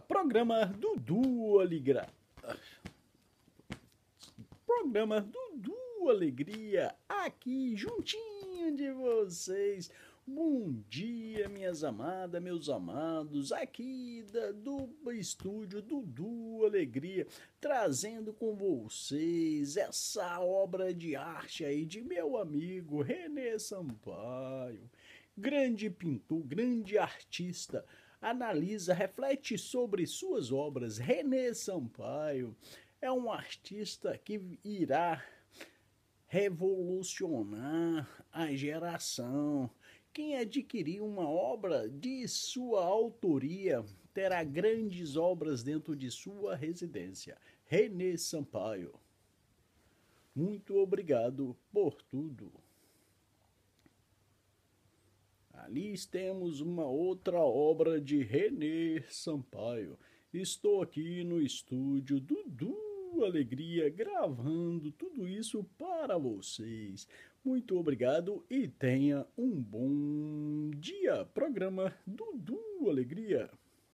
programa do Alegria. Programa do Alegria aqui juntinho de vocês. Bom dia, minhas amadas, meus amados, aqui da, do estúdio Dudu Alegria, trazendo com vocês essa obra de arte aí de meu amigo René Sampaio, grande pintor, grande artista, analisa, reflete sobre suas obras. René Sampaio é um artista que irá revolucionar a geração. Quem adquirir uma obra de sua autoria terá grandes obras dentro de sua residência. René Sampaio. Muito obrigado por tudo. Ali temos uma outra obra de René Sampaio. Estou aqui no estúdio Dudu Alegria gravando tudo isso para vocês. Muito obrigado e tenha um bom dia. Programa Dudu Alegria.